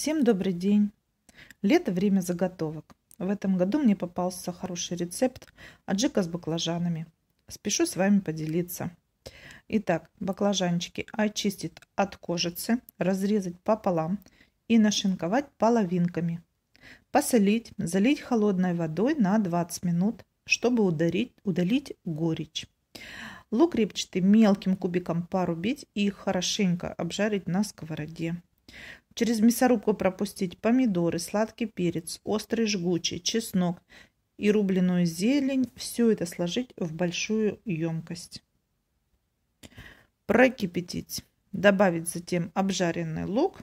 Всем добрый день! Лето – время заготовок. В этом году мне попался хороший рецепт аджика с баклажанами. Спешу с вами поделиться. Итак, баклажанчики очистить от кожицы, разрезать пополам и нашинковать половинками. Посолить, залить холодной водой на 20 минут, чтобы ударить, удалить горечь. Лук репчатый мелким кубиком порубить и хорошенько обжарить на сковороде. Через мясорубку пропустить помидоры, сладкий перец, острый жгучий, чеснок и рубленую зелень. Все это сложить в большую емкость. Прокипятить. Добавить затем обжаренный лук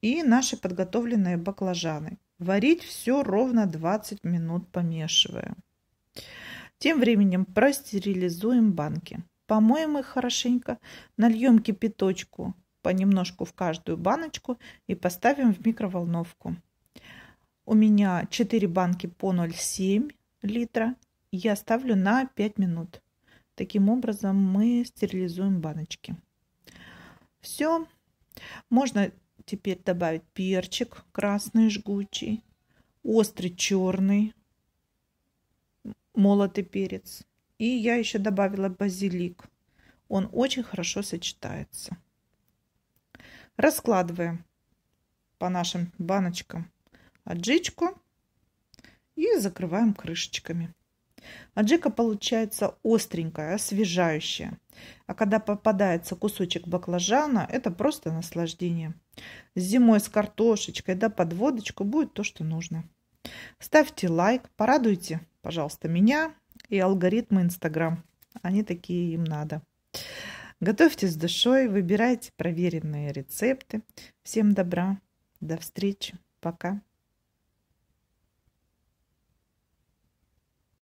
и наши подготовленные баклажаны. Варить все ровно 20 минут, помешивая. Тем временем простерилизуем банки. Помоем их хорошенько, нальем кипяточку понемножку в каждую баночку и поставим в микроволновку. У меня 4 банки по 0,7 литра. Я ставлю на 5 минут. Таким образом мы стерилизуем баночки. Все. Можно теперь добавить перчик красный жгучий, острый черный, молотый перец. И я еще добавила базилик. Он очень хорошо сочетается раскладываем по нашим баночкам аджичку и закрываем крышечками. Аджика получается остренькая, освежающая. А когда попадается кусочек баклажана, это просто наслаждение. С Зимой с картошечкой, да под водочку будет то, что нужно. Ставьте лайк, порадуйте, пожалуйста, меня и алгоритмы Инстаграм. Они такие им надо. Готовьте с душой, выбирайте проверенные рецепты. Всем добра, до встречи, пока.